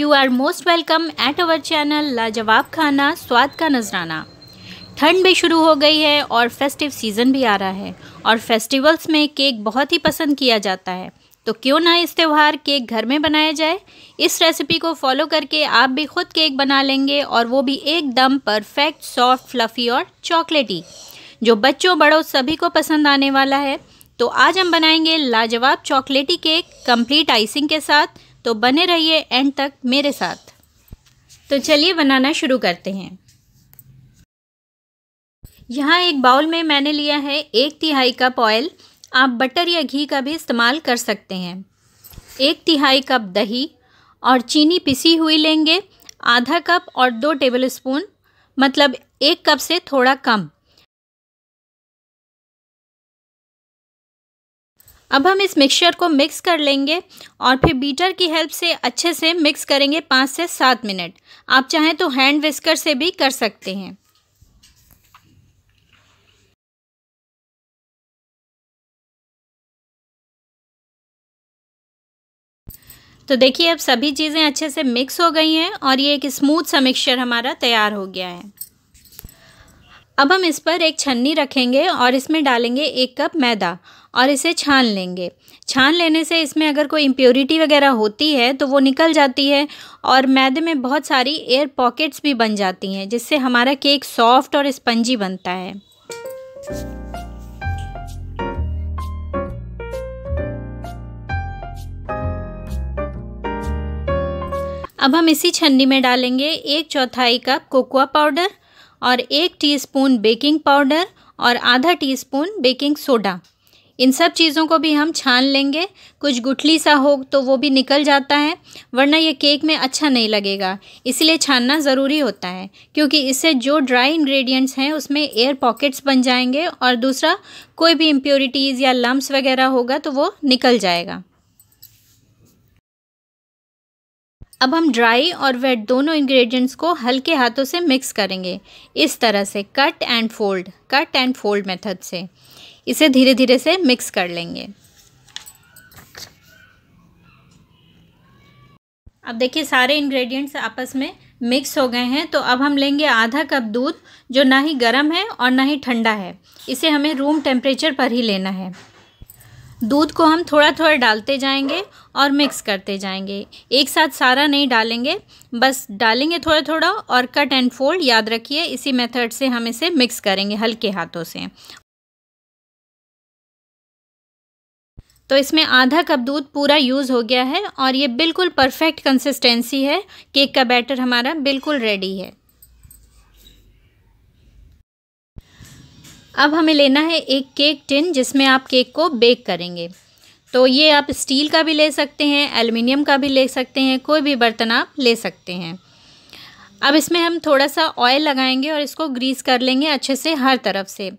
you are most welcome at our channel लाजवाब खाना स्वाद का नजराना ठंड भी शुरू हो गई है और फेस्टिव सीज़न भी आ रहा है और फेस्टिवल्स में केक बहुत ही पसंद किया जाता है तो क्यों ना इस त्यौहार केक घर में बनाया जाए इस रेसिपी को फॉलो करके आप भी खुद केक बना लेंगे और वो भी एकदम परफेक्ट सॉफ्ट फ्लफ़ी और चॉकलेटी जो बच्चों बड़ों सभी को पसंद आने वाला है तो आज हम बनाएंगे लाजवाब चॉकलेटी केक कंप्लीट आइसिंग के साथ तो बने रहिए एंड तक मेरे साथ तो चलिए बनाना शुरू करते हैं यहाँ एक बाउल में मैंने लिया है एक तिहाई कप ऑयल आप बटर या घी का भी इस्तेमाल कर सकते हैं एक तिहाई कप दही और चीनी पिसी हुई लेंगे आधा कप और दो टेबल स्पून मतलब एक कप से थोड़ा कम अब हम इस मिक्सचर को मिक्स कर लेंगे और फिर बीटर की हेल्प से अच्छे से मिक्स करेंगे पाँच से सात मिनट आप चाहें तो हैंड विस्कर से भी कर सकते हैं तो देखिए अब सभी चीज़ें अच्छे से मिक्स हो गई हैं और ये एक स्मूथ सा मिक्सचर हमारा तैयार हो गया है अब हम इस पर एक छन्नी रखेंगे और इसमें डालेंगे एक कप मैदा और इसे छान लेंगे छान लेने से इसमें अगर कोई इम्प्योरिटी वगैरह होती है तो वो निकल जाती है और मैदे में बहुत सारी एयर पॉकेट्स भी बन जाती हैं जिससे हमारा केक सॉफ्ट और स्पंजी बनता है अब हम इसी छन्नी में डालेंगे एक चौथाई कप कोकोआ पाउडर और एक टीस्पून बेकिंग पाउडर और आधा टीस्पून बेकिंग सोडा इन सब चीज़ों को भी हम छान लेंगे कुछ गुठली सा हो तो वो भी निकल जाता है वरना ये केक में अच्छा नहीं लगेगा इसलिए छानना ज़रूरी होता है क्योंकि इससे जो ड्राई इंग्रेडिएंट्स हैं उसमें एयर पॉकेट्स बन जाएंगे और दूसरा कोई भी इम्प्योरिटीज़ या लम्ब वगैरह होगा तो वो निकल जाएगा अब हम ड्राई और वेट दोनों इंग्रेडिएंट्स को हल्के हाथों से मिक्स करेंगे इस तरह से cut and fold cut and fold method से इसे धीरे धीरे से मिक्स कर लेंगे अब देखिए सारे इंग्रेडिएंट्स आपस में मिक्स हो गए हैं तो अब हम लेंगे आधा कप दूध जो ना ही गर्म है और ना ही ठंडा है इसे हमें रूम टेम्परेचर पर ही लेना है दूध को हम थोड़ा थोड़ा डालते जाएंगे और मिक्स करते जाएंगे एक साथ सारा नहीं डालेंगे बस डालेंगे थोड़ा थोड़ा और कट एंड फोल्ड याद रखिए इसी मेथड से हम इसे मिक्स करेंगे हल्के हाथों से तो इसमें आधा कप दूध पूरा यूज़ हो गया है और ये बिल्कुल परफेक्ट कंसिस्टेंसी है केक का बैटर हमारा बिल्कुल रेडी है अब हमें लेना है एक केक टिन जिसमें आप केक को बेक करेंगे तो ये आप स्टील का भी ले सकते हैं एल्युमिनियम का भी ले सकते हैं कोई भी बर्तन आप ले सकते हैं अब इसमें हम थोड़ा सा ऑयल लगाएंगे और इसको ग्रीस कर लेंगे अच्छे से हर तरफ से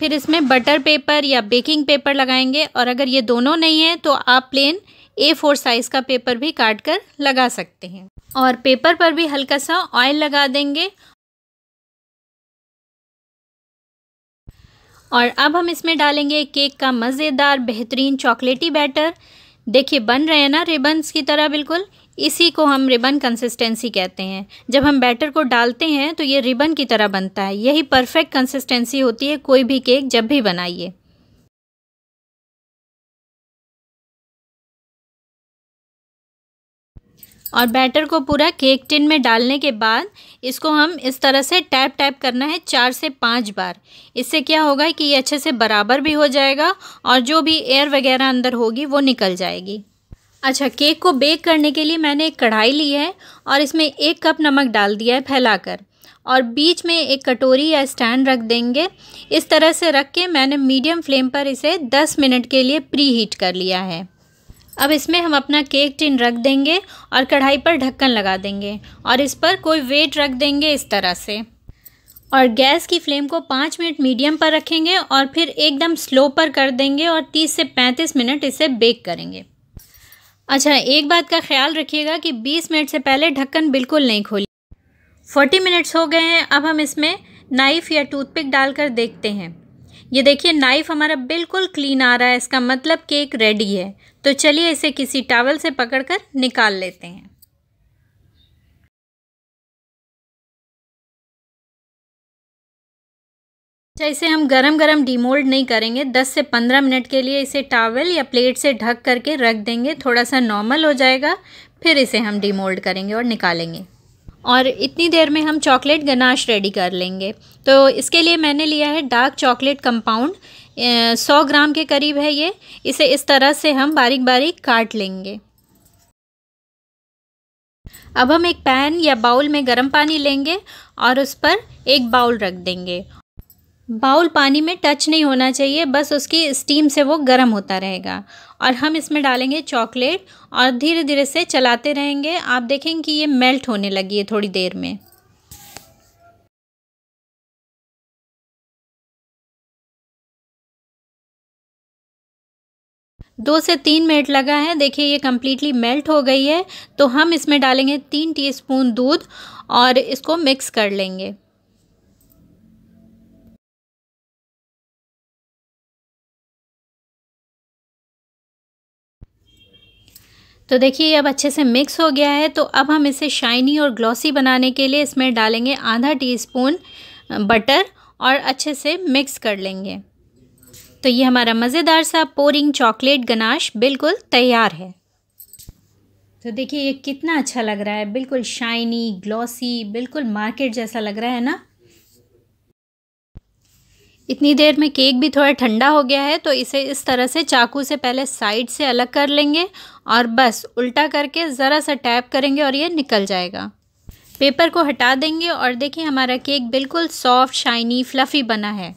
फिर इसमें बटर पेपर या बेकिंग पेपर लगाएंगे और अगर ये दोनों नहीं है तो आप प्लेन ए फोर साइज़ का पेपर भी काट कर लगा सकते हैं और पेपर पर भी हल्का सा ऑयल लगा देंगे और अब हम इसमें डालेंगे केक का मज़ेदार बेहतरीन चॉकलेटी बैटर देखिए बन रहे हैं ना रिबन्स की तरह बिल्कुल इसी को हम रिबन कंसिस्टेंसी कहते हैं जब हम बैटर को डालते हैं तो ये रिबन की तरह बनता है यही परफेक्ट कंसिस्टेंसी होती है कोई भी केक जब भी बनाइए और बैटर को पूरा केक टिन में डालने के बाद इसको हम इस तरह से टैप टैप करना है चार से पाँच बार इससे क्या होगा कि ये अच्छे से बराबर भी हो जाएगा और जो भी एयर वगैरह अंदर होगी वो निकल जाएगी अच्छा केक को बेक करने के लिए मैंने एक कढ़ाई ली है और इसमें एक कप नमक डाल दिया है फैलाकर और बीच में एक कटोरी या स्टैंड रख देंगे इस तरह से रख के मैंने मीडियम फ्लेम पर इसे 10 मिनट के लिए प्री हीट कर लिया है अब इसमें हम अपना केक टिन रख देंगे और कढ़ाई पर ढक्कन लगा देंगे और इस पर कोई वेट रख देंगे इस तरह से और गैस की फ्लेम को पाँच मिनट मीडियम पर रखेंगे और फिर एकदम स्लो पर कर देंगे और तीस से पैंतीस मिनट इसे बेक करेंगे अच्छा एक बात का ख्याल रखिएगा कि 20 मिनट से पहले ढक्कन बिल्कुल नहीं खोलिए 40 मिनट्स हो गए हैं अब हम इसमें नाइफ़ या टूथपिक डालकर देखते हैं ये देखिए नाइफ़ हमारा बिल्कुल क्लीन आ रहा है इसका मतलब केक रेडी है तो चलिए इसे किसी टावल से पकड़कर निकाल लेते हैं अच्छा इसे हम गरम गरम डीमोल्ड नहीं करेंगे 10 से 15 मिनट के लिए इसे टावल या प्लेट से ढक करके रख देंगे थोड़ा सा नॉर्मल हो जाएगा फिर इसे हम डीमोल्ड करेंगे और निकालेंगे और इतनी देर में हम चॉकलेट गनाश रेडी कर लेंगे तो इसके लिए मैंने लिया है डार्क चॉकलेट कंपाउंड सौ ग्राम के करीब है ये इसे इस तरह से हम बारीक बारीक काट लेंगे अब हम एक पैन या बाउल में गर्म पानी लेंगे और उस पर एक बाउल रख देंगे बाउल पानी में टच नहीं होना चाहिए बस उसकी स्टीम से वो गर्म होता रहेगा और हम इसमें डालेंगे चॉकलेट और धीरे धीरे से चलाते रहेंगे आप देखेंगे कि ये मेल्ट होने लगी है थोड़ी देर में दो से तीन मिनट लगा है देखिए ये कम्प्लीटली मेल्ट हो गई है तो हम इसमें डालेंगे तीन टीस्पून दूध और इसको मिक्स कर लेंगे तो देखिए अब अच्छे से मिक्स हो गया है तो अब हम इसे शाइनी और ग्लॉसी बनाने के लिए इसमें डालेंगे आधा टीस्पून बटर और अच्छे से मिक्स कर लेंगे तो ये हमारा मज़ेदार सा पोरिंग चॉकलेट गनाश बिल्कुल तैयार है तो देखिए ये कितना अच्छा लग रहा है बिल्कुल शाइनी ग्लॉसी बिल्कुल मार्केट जैसा लग रहा है ना इतनी देर में केक भी थोड़ा ठंडा हो गया है तो इसे इस तरह से चाकू से पहले साइड से अलग कर लेंगे और बस उल्टा करके ज़रा सा टैप करेंगे और ये निकल जाएगा पेपर को हटा देंगे और देखिए हमारा केक बिल्कुल सॉफ्ट शाइनी फ्लफ़ी बना है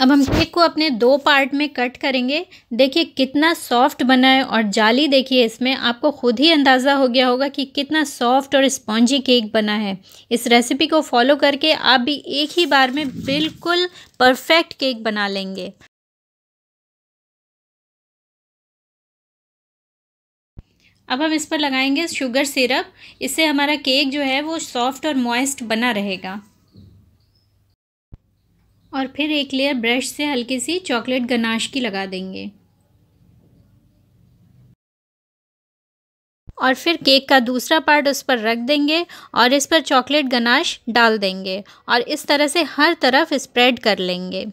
अब हम केक को अपने दो पार्ट में कट करेंगे देखिए कितना सॉफ्ट बना है और जाली देखिए इसमें आपको खुद ही अंदाज़ा हो गया होगा कि कितना सॉफ्ट और स्पॉन्जी केक बना है इस रेसिपी को फॉलो करके आप भी एक ही बार में बिल्कुल परफेक्ट केक बना लेंगे अब हम इस पर लगाएंगे शुगर सिरप इससे हमारा केक जो है वो सॉफ्ट और मॉइस्ट बना रहेगा और फिर एक लेयर ब्रश से हल्की सी चॉकलेट गनाश की लगा देंगे और फिर केक का दूसरा पार्ट उस पर रख देंगे और इस पर चॉकलेट गनाश डाल देंगे और इस तरह से हर तरफ स्प्रेड कर लेंगे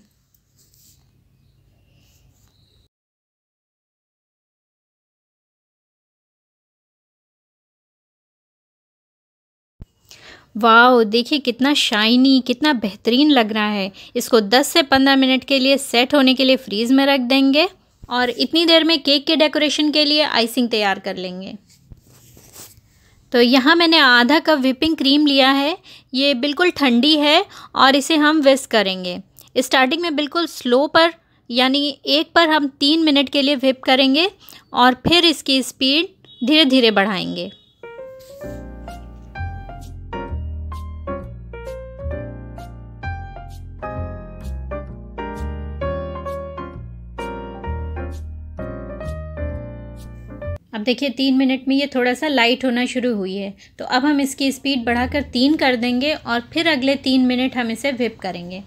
वाह देखिए कितना शाइनी कितना बेहतरीन लग रहा है इसको 10 से 15 मिनट के लिए सेट होने के लिए फ्रीज़ में रख देंगे और इतनी देर में केक के डेकोरेशन के लिए आइसिंग तैयार कर लेंगे तो यहाँ मैंने आधा कप व्हिपिंग क्रीम लिया है ये बिल्कुल ठंडी है और इसे हम विस्क करेंगे स्टार्टिंग में बिल्कुल स्लो पर यानी एक पर हम तीन मिनट के लिए व्हिप करेंगे और फिर इसकी स्पीड धीरे धीरे बढ़ाएंगे देखिए तीन मिनट में ये थोड़ा सा लाइट होना शुरू हुई है तो अब हम इसकी स्पीड बढ़ाकर तीन कर देंगे और फिर अगले तीन मिनट हम इसे विप करेंगे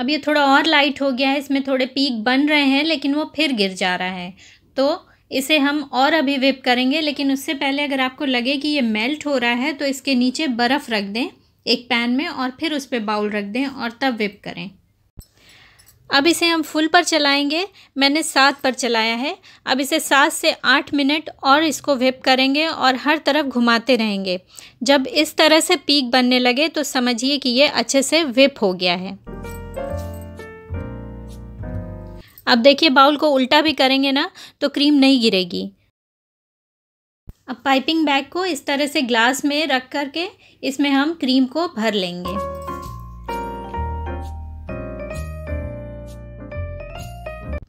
अब ये थोड़ा और लाइट हो गया है इसमें थोड़े पीक बन रहे हैं लेकिन वो फिर गिर जा रहा है तो इसे हम और अभी विप करेंगे लेकिन उससे पहले अगर आपको लगे कि ये मेल्ट हो रहा है तो इसके नीचे बर्फ़ रख दें एक पैन में और फिर उस पर बाउल रख दें और तब विप करें अब इसे हम फुल पर चलाएंगे मैंने सात पर चलाया है अब इसे सात से आठ मिनट और इसको वेप करेंगे और हर तरफ घुमाते रहेंगे जब इस तरह से पीक बनने लगे तो समझिए कि ये अच्छे से वेप हो गया है अब देखिए बाउल को उल्टा भी करेंगे ना तो क्रीम नहीं गिरेगी अब पाइपिंग बैग को इस तरह से ग्लास में रख करके इसमें हम क्रीम को भर लेंगे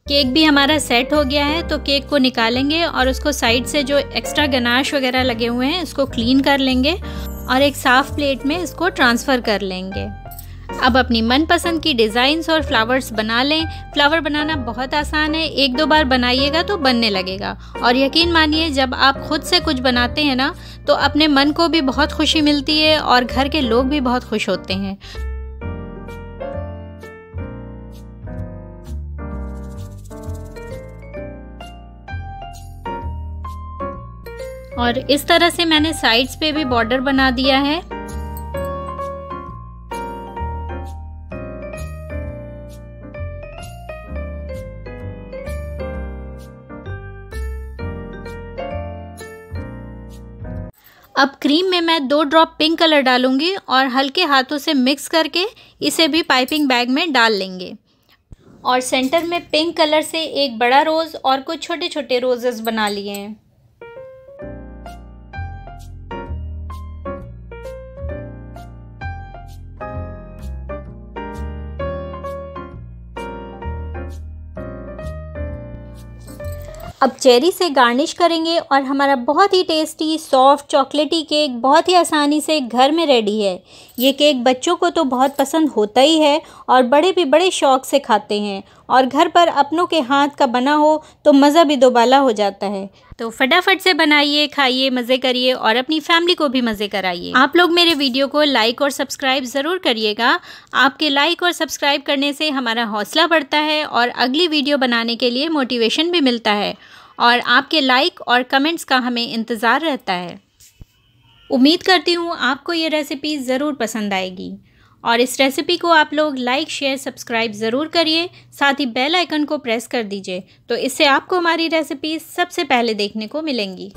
केक भी हमारा सेट हो गया है तो केक को निकालेंगे और उसको साइड से जो एक्स्ट्रा गनाश वगैरह लगे हुए हैं उसको क्लीन कर लेंगे और एक साफ़ प्लेट में इसको ट्रांसफ़र कर लेंगे अब अपनी मनपसंद की डिजाइन और फ्लावर्स बना लें फ्लावर बनाना बहुत आसान है एक दो बार बनाइएगा तो बनने लगेगा और यकीन मानिए जब आप खुद से कुछ बनाते हैं ना तो अपने मन को भी बहुत खुशी मिलती है और घर के लोग भी बहुत खुश होते हैं और इस तरह से मैंने साइड्स पे भी बॉर्डर बना दिया है अब क्रीम में मैं दो ड्रॉप पिंक कलर डालूंगी और हल्के हाथों से मिक्स करके इसे भी पाइपिंग बैग में डाल लेंगे और सेंटर में पिंक कलर से एक बड़ा रोज़ और कुछ छोटे छोटे रोजेस बना लिए हैं अब चेरी से गार्निश करेंगे और हमारा बहुत ही टेस्टी सॉफ्ट चॉकलेटी केक बहुत ही आसानी से घर में रेडी है ये केक बच्चों को तो बहुत पसंद होता ही है और बड़े भी बड़े शौक से खाते हैं और घर पर अपनों के हाथ का बना हो तो मज़ा भी दोबाला हो जाता है तो फटाफट से बनाइए खाइए मज़े करिए और अपनी फैमिली को भी मज़े कराइए आप लोग मेरे वीडियो को लाइक और सब्सक्राइब ज़रूर करिएगा आपके लाइक और सब्सक्राइब करने से हमारा हौसला बढ़ता है और अगली वीडियो बनाने के लिए मोटिवेशन भी मिलता है और आपके लाइक और कमेंट्स का हमें इंतज़ार रहता है उम्मीद करती हूँ आपको ये रेसिपी ज़रूर पसंद आएगी और इस रेसिपी को आप लोग लाइक शेयर सब्सक्राइब ज़रूर करिए साथ ही बेल आइकन को प्रेस कर दीजिए तो इससे आपको हमारी रेसिपी सबसे पहले देखने को मिलेंगी